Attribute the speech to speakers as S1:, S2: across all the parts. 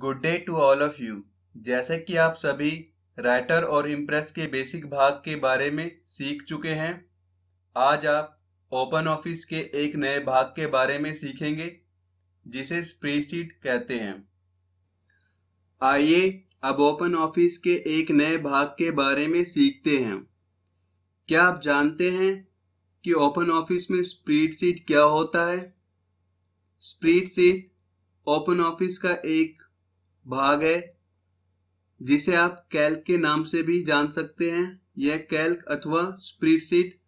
S1: Good day to all of you जैसे कि आप सभी राइटर और इम्प्रेस के बेसिक भाग के बारे में सीख चुके हैं आज आप ओपन ऑफिस के एक नए भाग के बारे में सीखेंगे जिसे स्प्रेडशीट कहते हैं आइए अब ओपन ऑफिस के एक नए भाग के बारे में सीखते हैं क्या आप जानते हैं कि ओपन ऑफिस में स्प्रेडशीट क्या होता है स्प्रेडशीट ओपन ऑफिस का एक भाग है जिसे आप कैल्क के नाम से भी जान सकते हैं यह कैल्क अथवा स्प्रीडशीट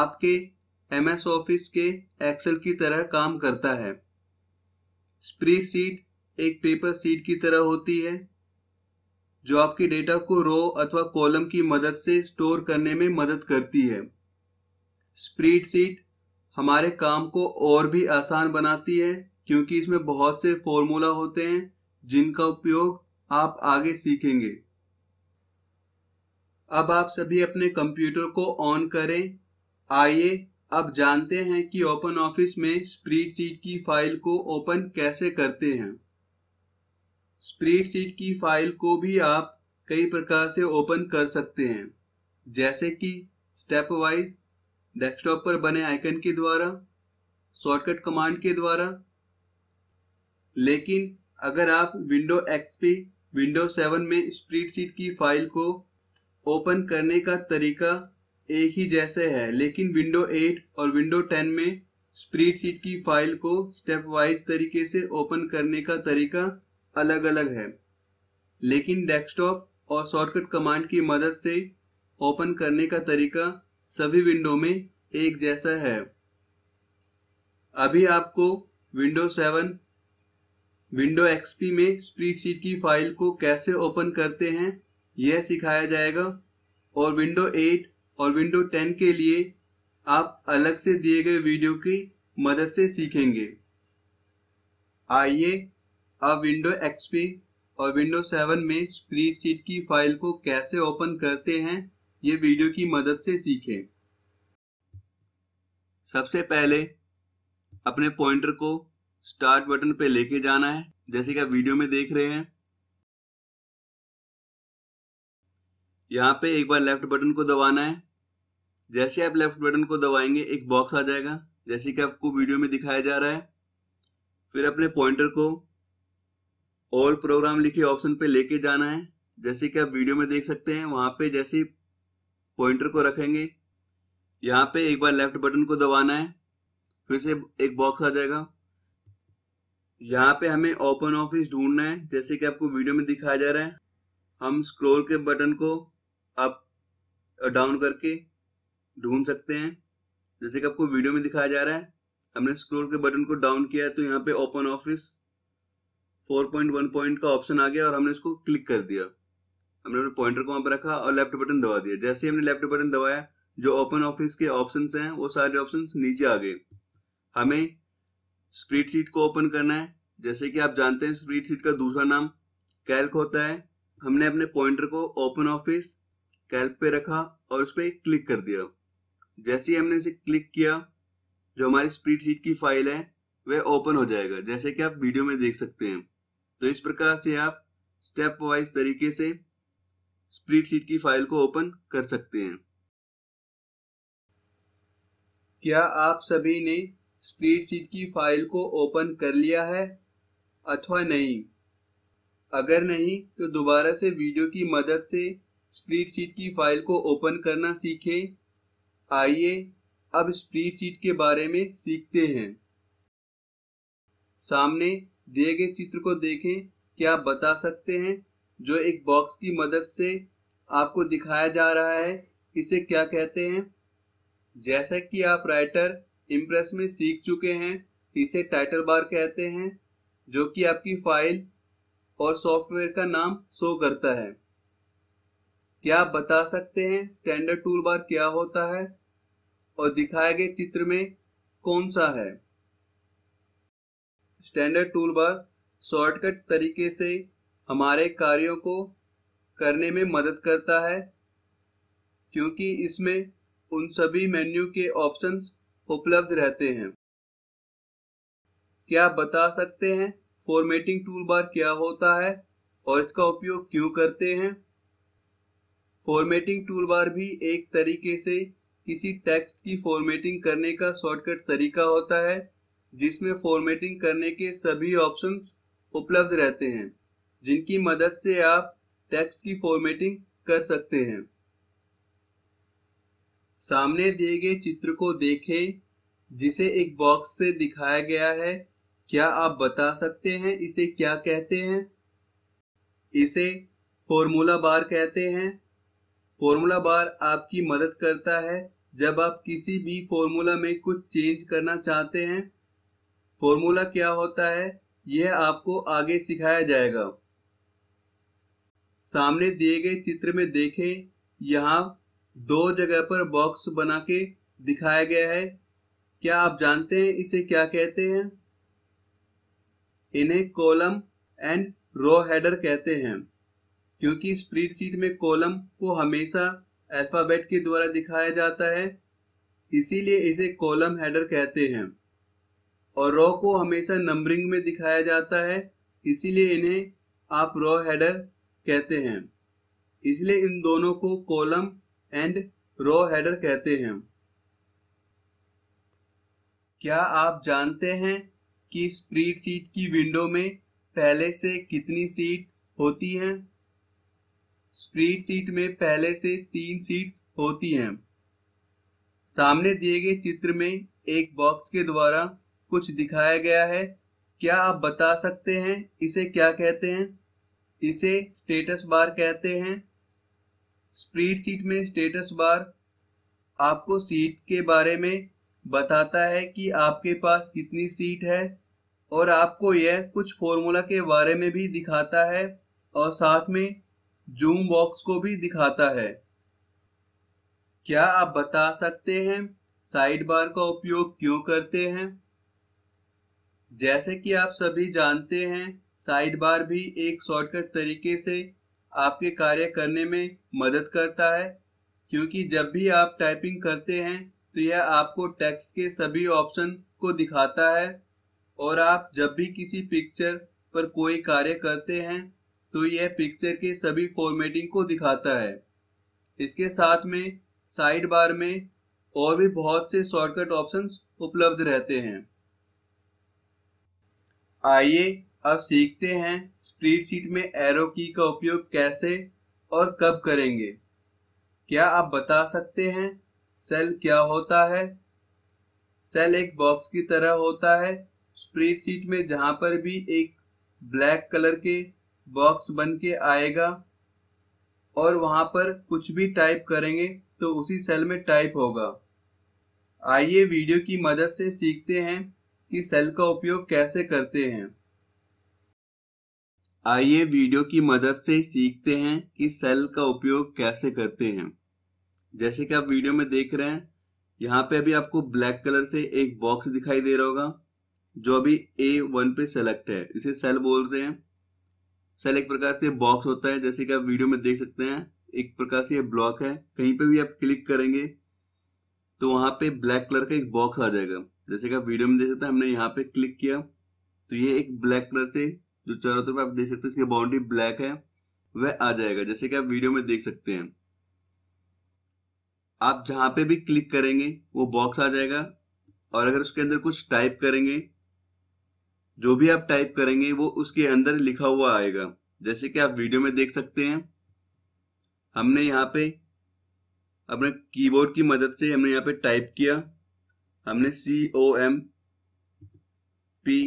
S1: आपके एम एस ऑफिस के एक्सेल की तरह काम करता है स्प्रीडशीट एक पेपर सीट की तरह होती है जो आपके डेटा को रो अथवा कॉलम की मदद से स्टोर करने में मदद करती है स्प्रीडशीट हमारे काम को और भी आसान बनाती है क्योंकि इसमें बहुत से फॉर्मूला होते हैं जिनका उपयोग आप आगे सीखेंगे अब आप सभी अपने कंप्यूटर को ऑन करें आइए अब जानते हैं कि ओपन ऑफिस में स्प्रीडशीट की फाइल को ओपन कैसे करते हैं स्प्रीडशीट की फाइल को भी आप कई प्रकार से ओपन कर सकते हैं जैसे कि स्टेप वाइज डेस्कटॉप पर बने आइकन के द्वारा शॉर्टकट कमांड के द्वारा लेकिन अगर आप विंडो एक्सपी विंडो 7 में स्प्रीडशीट की फाइल को ओपन करने का तरीका एक ही जैसे है लेकिन विंडो 8 और विंडो 10 में स्प्रीडशीट की फाइल को स्टेप वाइज तरीके से ओपन करने का तरीका अलग अलग है लेकिन डेस्कटॉप और शॉर्टकट कमांड की मदद से ओपन करने का तरीका सभी विंडो में एक जैसा है अभी आपको विंडो 7 विंडो एक्सपी में स्प्रीडशीट की फाइल को कैसे ओपन करते हैं यह सिखाया जाएगा और विंडो 8 और विंडो 10 के लिए आप अलग से दिए गए वीडियो की मदद से सीखेंगे आइए अब विंडो एक्सपी और विंडो 7 में स्प्रीडशीट की फाइल को कैसे ओपन करते हैं ये वीडियो की मदद से सीखें सबसे पहले अपने पॉइंटर को स्टार्ट बटन पे लेके जाना है जैसे कि आप वीडियो में देख रहे हैं यहाँ पे एक बार लेफ्ट बटन को दबाना है जैसे आप लेफ्ट बटन को दबाएंगे एक बॉक्स आ जाएगा जैसे कि आपको वीडियो में दिखाया जा रहा है फिर अपने पॉइंटर को ऑल प्रोग्राम लिखे ऑप्शन पे लेके जाना है जैसे कि आप वीडियो में देख सकते हैं वहां पे जैसे पॉइंटर को रखेंगे यहाँ पे एक बार लेफ्ट बटन को दबाना है फिर से एक बॉक्स आ जाएगा यहाँ पे हमें ओपन ऑफिस ढूंढना है जैसे कि आपको वीडियो में दिखाया जा रहा है हम स्क्रोल के बटन को अप डाउन uh, करके ढूंढ सकते हैं जैसे कि आपको वीडियो में दिखाया जा रहा है हमने स्क्रोल के बटन को डाउन किया तो यहाँ पे ओपन ऑफिस 4.1 पॉइंट का ऑप्शन आ गया और हमने इसको क्लिक कर दिया हमने अपने पॉइंटर को वहाँ पर रखा और लेफ्ट बटन दबा दिया जैसे हमने लेफ्ट बटन दबाया जो ओपन ऑफिस के ऑप्शन हैं वो सारे ऑप्शन नीचे आ गए हमें स्प्रीडशीट को ओपन करना है जैसे कि आप जानते हैं स्प्रीडशीट का दूसरा नाम कैल्क होता है हमने अपने पॉइंटर को ओपन ऑफिस कैल्क पे रखा और उस पर क्लिक कर दिया जैसे ही हमने इसे क्लिक किया जो हमारी स्प्रीडशीट की फाइल है वह ओपन हो जाएगा जैसे कि आप वीडियो में देख सकते हैं तो इस प्रकार से आप स्टेप वाइज तरीके से स्प्रीडशीट की फाइल को ओपन कर सकते हैं क्या आप सभी ने स्प्लिट की फाइल को ओपन कर लिया है अथवा नहीं अगर नहीं तो दोबारा से वीडियो की मदद से स्प्लिट की फाइल को ओपन करना सीखें आइए अब स्प्लिट के बारे में सीखते हैं सामने दिए गए चित्र को देखें क्या आप बता सकते हैं जो एक बॉक्स की मदद से आपको दिखाया जा रहा है इसे क्या कहते हैं जैसा कि आप राइटर इम्प्रेस में सीख चुके हैं इसे टाइटल बार कहते हैं जो कि आपकी फाइल और सॉफ्टवेयर का नाम शो करता है क्या आप बता सकते हैं स्टैंडर्ड टूल बार क्या होता है और दिखाए गए चित्र में कौन सा है स्टैंडर्ड टूल बार शॉर्टकट तरीके से हमारे कार्यों को करने में मदद करता है क्योंकि इसमें उन सभी मेन्यू के ऑप्शंस उपलब्ध रहते हैं क्या बता सकते हैं फॉर्मेटिंग टूल बार क्या होता है और इसका उपयोग क्यों करते हैं फॉर्मेटिंग टूल बार भी एक तरीके से किसी टेक्स्ट की फॉर्मेटिंग करने का शॉर्टकट तरीका होता है जिसमें फॉर्मेटिंग करने के सभी ऑप्शंस उपलब्ध रहते हैं जिनकी मदद से आप टेक्स्ट की फॉर्मेटिंग कर सकते हैं सामने दिए गए चित्र को देखें जिसे एक बॉक्स से दिखाया गया है क्या आप बता सकते हैं इसे क्या कहते हैं इसे फॉर्मूला बार कहते हैं फॉर्मूला बार आपकी मदद करता है जब आप किसी भी फॉर्मूला में कुछ चेंज करना चाहते हैं फॉर्मूला क्या होता है यह आपको आगे सिखाया जाएगा सामने दिए गए चित्र में देखें यहाँ दो जगह पर बॉक्स बना के दिखाया गया है क्या आप जानते हैं इसे क्या कहते हैं इन्हें कॉलम एंड रो हेडर कहते हैं क्योंकि स्प्रीडशीट में कॉलम को हमेशा अल्फाबेट के द्वारा दिखाया जाता है इसीलिए इसे कॉलम हेडर कहते हैं और रो को हमेशा नंबरिंग में दिखाया जाता है इसीलिए इन्हें आप रो हेडर कहते हैं इसलिए इन दोनों को कॉलम एंड रो हेडर कहते हैं क्या आप जानते हैं कि सीट की विंडो में पहले से कितनी सीट होती हैं सीट में पहले से तीन सीट्स होती हैं सामने दिए गए चित्र में एक बॉक्स के द्वारा कुछ दिखाया गया है क्या आप बता सकते हैं इसे क्या कहते हैं इसे स्टेटस बार कहते हैं सीट में स्टेटस बार आपको सीट के बारे में बताता है कि आपके पास कितनी सीट है और आपको यह कुछ फॉर्मूला के बारे में भी दिखाता है और साथ में जूम बॉक्स को भी दिखाता है क्या आप बता सकते हैं साइड बार का उपयोग क्यों करते हैं जैसे कि आप सभी जानते हैं साइड बार भी एक शॉर्टकट तरीके से आपके कार्य करने में मदद करता है क्योंकि जब भी आप टाइपिंग करते हैं तो यह आपको टेक्स्ट के सभी ऑप्शन को दिखाता है और आप जब भी किसी पिक्चर पर कोई कार्य करते हैं तो यह पिक्चर के सभी फॉर्मेटिंग को दिखाता है इसके साथ में साइड बार में और भी बहुत से शॉर्टकट ऑप्शंस उपलब्ध रहते हैं आइए अब सीखते हैं शीट में एरो की का उपयोग कैसे और कब करेंगे क्या आप बता सकते हैं सेल क्या होता है सेल एक बॉक्स की तरह होता है शीट में जहां पर भी एक ब्लैक कलर के बॉक्स बन के आएगा और वहां पर कुछ भी टाइप करेंगे तो उसी सेल में टाइप होगा आइए वीडियो की मदद से सीखते हैं कि सेल का उपयोग कैसे करते हैं आइए वीडियो की मदद से सीखते हैं कि सेल का उपयोग कैसे करते हैं जैसे कि आप वीडियो में देख रहे हैं यहाँ पे अभी आपको ब्लैक कलर से एक बॉक्स दिखाई दे रहा होगा जो अभी ए वन पे सेलेक्ट है इसे सेल बोलते हैं सेल एक प्रकार से बॉक्स होता है जैसे कि आप वीडियो में देख सकते हैं एक प्रकार से ब्लॉक है कहीं पे भी आप क्लिक करेंगे तो वहां पे ब्लैक कलर का एक बॉक्स आ जाएगा जैसे कि आप वीडियो में देख सकते हैं हमने यहाँ पे क्लिक किया तो ये एक ब्लैक कलर से जो चारों तरफ आप देख सकते हैं इसकी बाउंड्री ब्लैक है वह आ जाएगा जैसे कि आप वीडियो में देख सकते हैं आप जहां पे भी क्लिक करेंगे वो बॉक्स आ जाएगा और अगर उसके अंदर कुछ टाइप करेंगे जो भी आप टाइप करेंगे वो उसके अंदर लिखा हुआ आएगा जैसे कि आप वीडियो में देख सकते हैं हमने यहाँ पे अपने कीबोर्ड की मदद से हमने यहाँ पे टाइप किया हमने C O M P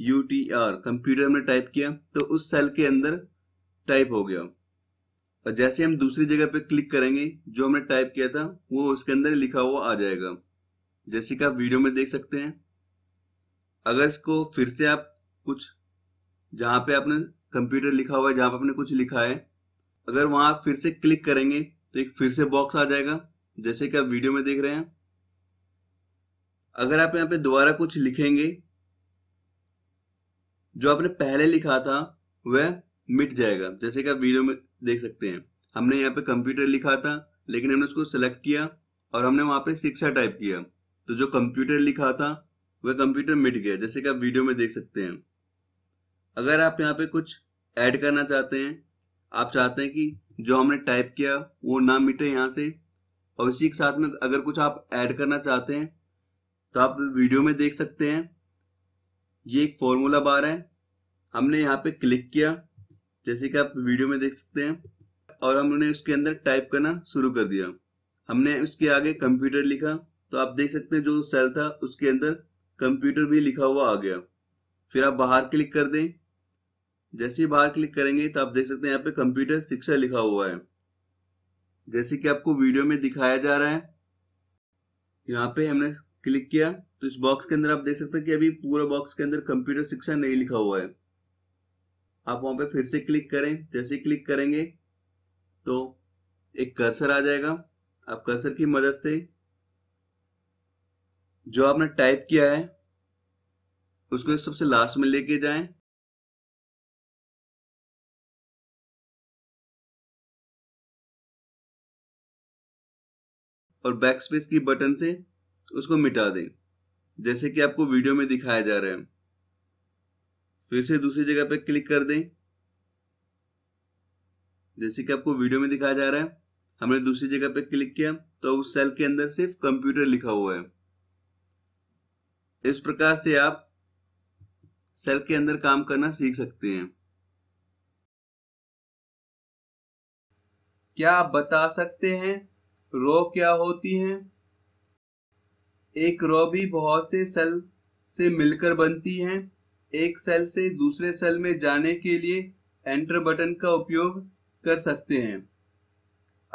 S1: U T R computer में टाइप किया तो उस सेल के अंदर टाइप हो गया और जैसे हम दूसरी जगह पे क्लिक करेंगे जो हमने टाइप किया था वो उसके अंदर लिखा हुआ आ जाएगा जैसे कि आप वीडियो में देख सकते हैं अगर इसको फिर से आप कुछ जहां पे आपने कंप्यूटर लिखा हुआ है जहां पे आपने कुछ लिखा है अगर वहां फिर से क्लिक करेंगे तो एक फिर से बॉक्स आ जाएगा जैसे कि आप वीडियो में देख रहे हैं अगर आप यहाँ पे दोबारा कुछ लिखेंगे जो आपने पहले लिखा था वह मिट जाएगा जैसे कि आप वीडियो में देख सकते हैं हमने यहाँ पे कंप्यूटर लिखा था लेकिन हमने उसको सिलेक्ट किया और हमने वहां पे शिक्षा टाइप किया तो जो कंप्यूटर लिखा था वह कंप्यूटर मिट गया जैसे कि आप वीडियो में देख सकते हैं अगर आप यहाँ पे कुछ ऐड करना चाहते हैं आप चाहते हैं कि जो हमने टाइप किया वो ना मिटे यहाँ से और इसी के साथ में अगर कुछ आप ऐड करना चाहते हैं तो आप वीडियो में देख सकते हैं ये एक फॉर्मूला बार है हमने यहाँ पे क्लिक किया जैसे कि आप वीडियो में देख सकते हैं और हमने उसके अंदर टाइप करना शुरू कर दिया हमने उसके आगे कंप्यूटर लिखा तो आप देख सकते हैं जो सेल था उसके अंदर कंप्यूटर भी लिखा हुआ आ गया फिर आप बाहर क्लिक कर दें जैसे ही बाहर क्लिक करेंगे तो आप देख सकते हैं यहाँ पे कंप्यूटर शिक्षा लिखा हुआ है जैसे कि आपको वीडियो में दिखाया जा रहा है यहाँ पे हमने क्लिक किया तो इस बॉक्स के अंदर आप देख सकते हैं कि अभी पूरा बॉक्स के अंदर कंप्यूटर शिक्षा नहीं लिखा हुआ है आप वहां पे फिर से क्लिक करें जैसे ही क्लिक करेंगे तो एक कर्सर आ जाएगा आप कर्सर की मदद से जो आपने टाइप किया है उसको सबसे लास्ट में लेके जाए और बैक की बटन से उसको मिटा दें जैसे कि आपको वीडियो में दिखाया जा रहा है फिर से दूसरी जगह पर क्लिक कर दें जैसे कि आपको वीडियो में दिखाया जा रहा है हमने दूसरी जगह पर क्लिक किया तो उस सेल के अंदर सिर्फ कंप्यूटर लिखा हुआ है इस प्रकार से आप सेल के अंदर काम करना सीख सकते हैं क्या आप बता सकते हैं रो क्या होती है एक रॉ भी बहुत से सेल से मिलकर बनती है एक सेल से दूसरे सेल में जाने के लिए एंटर बटन का उपयोग कर सकते हैं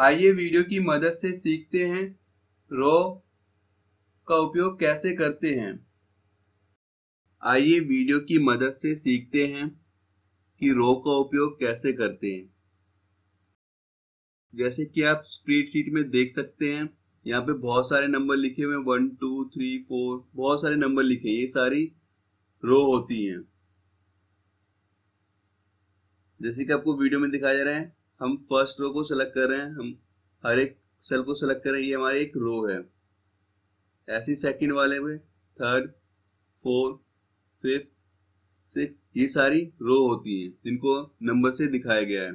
S1: आइए वीडियो की मदद से सीखते हैं रो का उपयोग कैसे करते हैं आइए वीडियो की मदद से सीखते हैं कि रो का उपयोग कैसे करते हैं जैसे कि आप स्प्रीड में देख सकते हैं यहाँ पे बहुत सारे नंबर लिखे हुए वन टू थ्री फोर बहुत सारे नंबर लिखे हैं ये सारी रो होती हैं जैसे कि आपको वीडियो में दिखाया जा रहा है हम फर्स्ट रो को सेलेक्ट कर रहे हैं हम हर एक सेल को सेलेक्ट कर रहे हैं ये हमारे एक रो है ऐसी सेकंड वाले में थर्ड फोर्थ फिफ्थ सिक्स ये सारी रो होती हैं जिनको नंबर से दिखाया गया है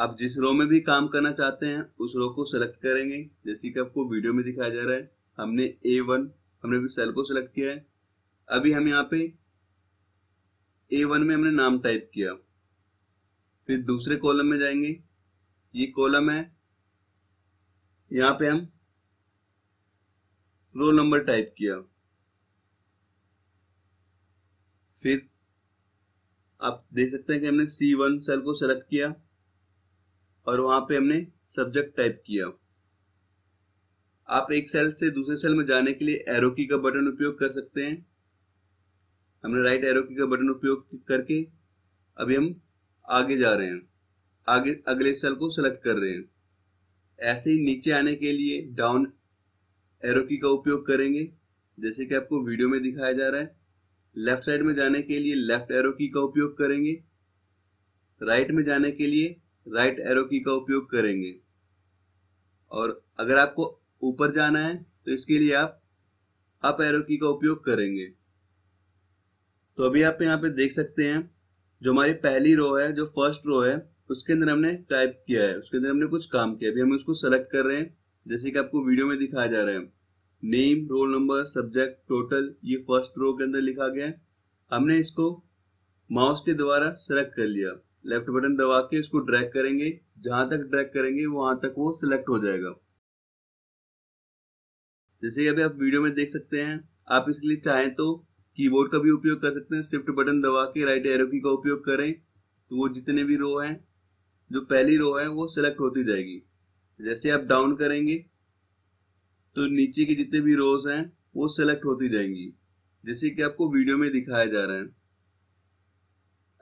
S1: आप जिस रो में भी काम करना चाहते हैं उस रो को सेलेक्ट करेंगे जैसे कि आपको वीडियो में दिखाया जा रहा है हमने ए वन हमने भी सेल को सेलेक्ट किया है अभी हम यहाँ पे ए वन में हमने नाम टाइप किया फिर दूसरे कॉलम में जाएंगे ये कॉलम है यहाँ पे हम रोल नंबर टाइप किया फिर आप देख सकते हैं कि हमने सी वन सेल को सेलेक्ट किया और वहां पे हमने सब्जेक्ट टाइप किया आप एक सेल से दूसरे सेल में जाने के लिए एरो की का बटन उपयोग कर सकते हैं हमने राइट एरो की का बटन उपयोग करके अभी हम आगे जा रहे हैं आगे अगले सेल को सिलेक्ट कर रहे हैं ऐसे ही नीचे आने के लिए डाउन एरो की का उपयोग करेंगे जैसे कि आपको वीडियो में दिखाया जा रहा है लेफ्ट साइड में जाने के लिए लेफ्ट एरो की का उपयोग करेंगे राइट में जाने के लिए राइट एरो की का उपयोग करेंगे और अगर आपको ऊपर जाना है तो इसके लिए आप अप एरो की का उपयोग करेंगे तो अभी आप यहाँ पे देख सकते हैं जो हमारी पहली रो है जो फर्स्ट रो है उसके अंदर हमने टाइप किया है उसके अंदर हमने कुछ काम किया अभी हम उसको सेलेक्ट कर रहे हैं जैसे कि आपको वीडियो में दिखाया जा रहा है name roll number subject total ये फर्स्ट रो के अंदर लिखा गया है हमने इसको माउस के द्वारा सेलेक्ट कर लिया लेफ्ट बटन दबा के इसको ड्रैग करेंगे जहां तक ड्रैग करेंगे वहां तक वो सिलेक्ट हो जाएगा जैसे अभी आप वीडियो में देख सकते हैं आप इसके लिए चाहें तो कीबोर्ड का भी उपयोग कर सकते हैं शिफ्ट बटन दबा के राइट एरो की का उपयोग करें तो वो जितने भी रो हैं जो पहली रो है वो सिलेक्ट होती जाएगी जैसे आप डाउन करेंगे तो नीचे के जितने भी रोज हैं वो सिलेक्ट होती जाएंगी जैसे कि आपको वीडियो में दिखाया जा रहा है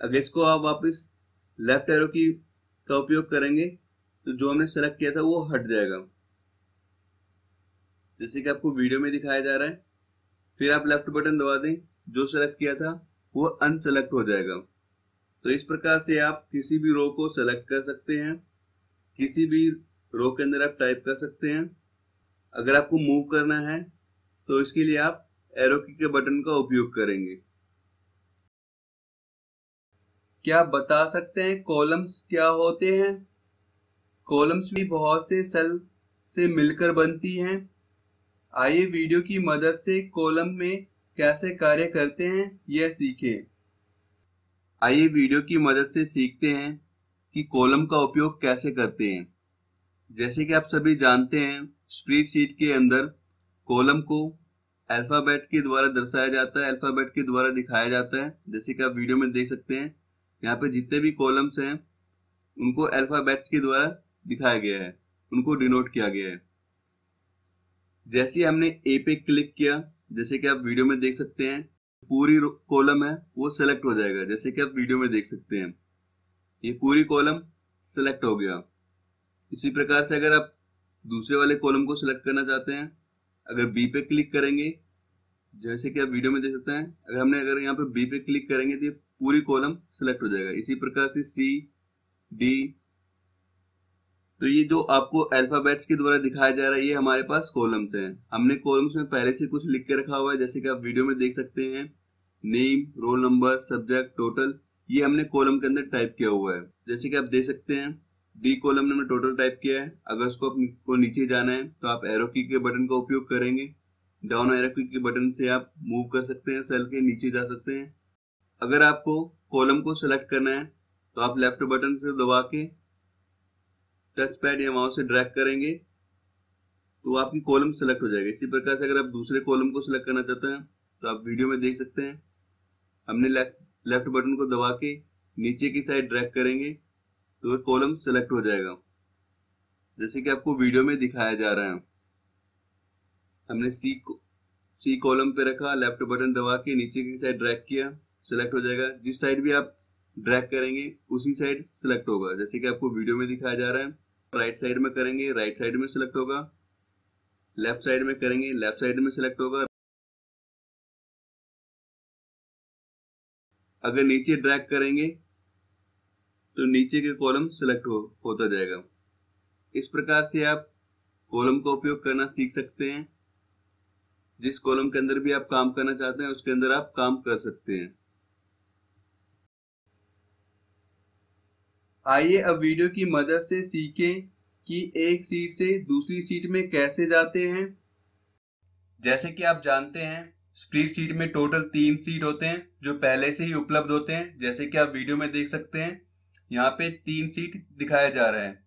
S1: अगर इसको आप वापस लेफ्ट एरो की का उपयोग करेंगे तो जो हमने सेलेक्ट किया था वो हट जाएगा जैसे कि आपको वीडियो में दिखाया जा रहा है फिर आप लेफ्ट बटन दबा दें जो सेलेक्ट किया था वो अनसेलेक्ट हो जाएगा तो इस प्रकार से आप किसी भी रो को सेलेक्ट कर सकते हैं किसी भी रो के अंदर आप टाइप कर सकते हैं अगर आपको मूव करना है तो इसके लिए आप एरो की के बटन का उपयोग करेंगे क्या बता सकते हैं कॉलम्स क्या होते हैं कॉलम्स भी बहुत से सेल से मिलकर बनती हैं आइए वीडियो की मदद से कॉलम में कैसे कार्य करते हैं यह सीखें आइए वीडियो की मदद से सीखते हैं कि कॉलम का उपयोग कैसे करते हैं जैसे कि आप सभी जानते हैं स्प्रीडशीट के अंदर कॉलम को अल्फ़ाबेट के द्वारा दर्शाया जाता है अल्फ़ाबेट के द्वारा दिखाया जाता है जैसे कि आप वीडियो में देख सकते हैं यहाँ पे जितने भी कॉलम्स हैं उनको अल्फाबेट्स के द्वारा दिखाया गया है उनको डिनोट किया गया है जैसे हमने ए पे क्लिक किया जैसे कि आप वीडियो में देख सकते हैं पूरी कॉलम है वो सेलेक्ट हो जाएगा जैसे कि आप वीडियो में देख सकते हैं ये पूरी कॉलम सेलेक्ट हो गया इसी प्रकार से अगर आप दूसरे वाले कॉलम को सिलेक्ट करना चाहते हैं अगर बी पे क्लिक करेंगे जैसे कि आप वीडियो में देख सकते हैं अगर हमने अगर यहाँ पे बी पे क्लिक करेंगे तो ये पूरी कॉलम सेलेक्ट हो जाएगा इसी प्रकार से सी डी तो ये जो आपको अल्फाबेट्स के द्वारा दिखाया जा रहा है ये हमारे पास कॉलम्स हैं हमने कॉलम्स में पहले से कुछ लिख के रखा हुआ है जैसे कि आप वीडियो में देख सकते हैं name roll number subject total ये हमने कॉलम के अंदर टाइप किया हुआ है जैसे कि आप देख सकते हैं डी कॉलम ने टोटल टाइप किया है अगर उसको आपको नीचे जाना है तो आप एरो की के बटन का उपयोग करेंगे डाउन एरो की के बटन से आप मूव कर सकते हैं सेल के नीचे जा सकते हैं अगर आपको कॉलम को सिलेक्ट करना है तो आप लेफ्ट बटन से दबा के टच पैड या माउस से ड्रैग करेंगे तो आपकी कॉलम सेलेक्ट हो जाएगा इसी प्रकार से अगर आप दूसरे कॉलम को सिलेक्ट करना चाहते हैं तो आप वीडियो में देख सकते हैं हमने लेफ्ट लेफ्ट बटन को दबा के नीचे की साइड ड्रैग करेंगे तो वह कॉलम सेलेक्ट हो जाएगा जैसे कि आपको वीडियो में दिखाया जा रहा है हमने सी सी कॉलम पे रखा लेफ्ट बटन दबा के नीचे की साइड ड्रैग किया सेलेक्ट हो जाएगा जिस साइड भी आप ड्रैग करेंगे उसी साइड सेलेक्ट होगा जैसे कि आपको वीडियो में दिखाया जा रहा है राइट साइड में करेंगे राइट साइड में सिलेक्ट होगा लेफ्ट साइड में करेंगे लेफ्ट साइड में सेलेक्ट होगा अगर नीचे ड्रैग करेंगे तो नीचे के कॉलम सेलेक्ट हो, होता जाएगा इस प्रकार से आप कॉलम का उपयोग करना सीख सकते हैं जिस कॉलम के अंदर भी आप काम करना चाहते हैं उसके अंदर आप काम कर सकते हैं आइए अब वीडियो की मदद से सीखें कि एक सीट से दूसरी सीट में कैसे जाते हैं जैसे कि आप जानते हैं स्प्लिट सीट में टोटल तीन सीट होते हैं जो पहले से ही उपलब्ध होते हैं जैसे कि आप वीडियो में देख सकते हैं यहाँ पे तीन सीट दिखाया जा रहा है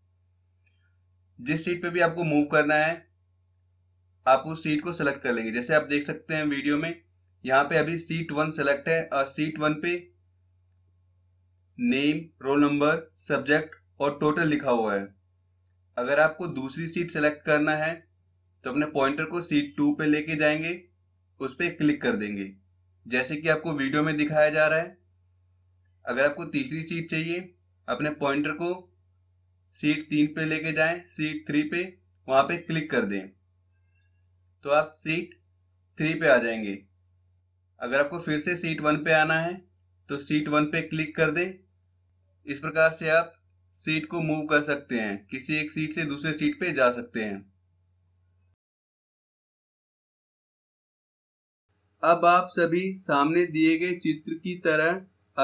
S1: जिस सीट पे भी आपको मूव करना है आप उस सीट को सिलेक्ट कर लेंगे जैसे आप देख सकते हैं वीडियो में यहाँ पे अभी सीट वन सेलेक्ट है और सीट वन पे नेम रोल नंबर सब्जेक्ट और टोटल लिखा हुआ है अगर आपको दूसरी सीट सेलेक्ट करना है तो अपने पॉइंटर को सीट टू पे लेके जाएंगे उस पर क्लिक कर देंगे जैसे कि आपको वीडियो में दिखाया जा रहा है अगर आपको तीसरी सीट चाहिए अपने पॉइंटर को सीट तीन पे लेके जाएं सीट थ्री पे वहाँ पे क्लिक कर दें तो आप सीट थ्री पे आ जाएंगे अगर आपको फिर से सीट वन पे आना है तो सीट वन पे क्लिक कर दें इस प्रकार से आप सीट को मूव कर सकते हैं किसी एक सीट से दूसरे सीट पे जा सकते हैं अब आप सभी सामने दिए गए चित्र की तरह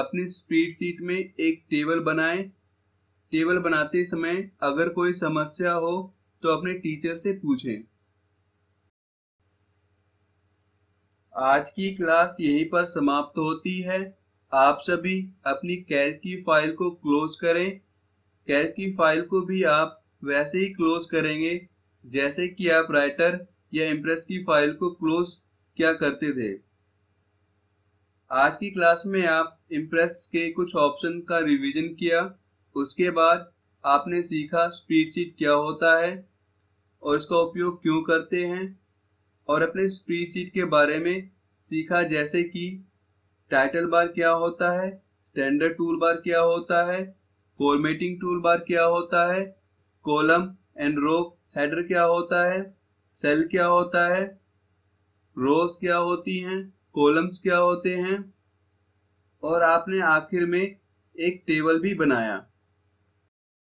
S1: अपनी स्पीड सीट में एक टेबल बनाएं। टेबल बनाते समय अगर कोई समस्या हो तो अपने टीचर से पूछें। आज की क्लास यहीं पर समाप्त होती है आप सभी अपनी कैल की फाइल को क्लोज करें कैल की फाइल को भी आप वैसे ही क्लोज करेंगे जैसे कि आप राइटर या इम्प्रेस की फाइल को क्लोज क्या करते थे आज की क्लास में आप इम्प्रेस के कुछ ऑप्शन का रिवीजन किया उसके बाद आपने सीखा स्प्रीडशीट क्या होता है और इसका उपयोग क्यों करते हैं और अपने स्प्रीडशीट के बारे में सीखा जैसे कि टाइटल बार क्या होता है स्टैंडर्ड टूल बार क्या होता है फॉर्मेटिंग टूल बार क्या होता है कॉलम एंड रो हेडर क्या होता है सेल क्या होता है रोज क्या होती हैं कॉलम्स क्या होते हैं और आपने आखिर में एक टेबल भी बनाया